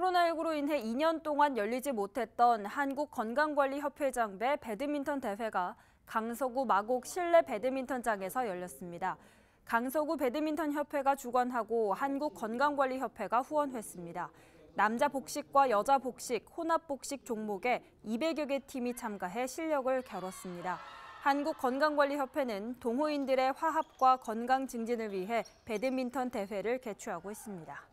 코로나19로 인해 2년 동안 열리지 못했던 한국건강관리협회장배 배드민턴 대회가 강서구 마곡 실내 배드민턴장에서 열렸습니다. 강서구 배드민턴 협회가 주관하고 한국건강관리협회가 후원했습니다. 남자 복식과 여자 복식, 혼합 복식 종목에 200여 개 팀이 참가해 실력을 겨뤘습니다. 한국건강관리협회는 동호인들의 화합과 건강 증진을 위해 배드민턴 대회를 개최하고 있습니다.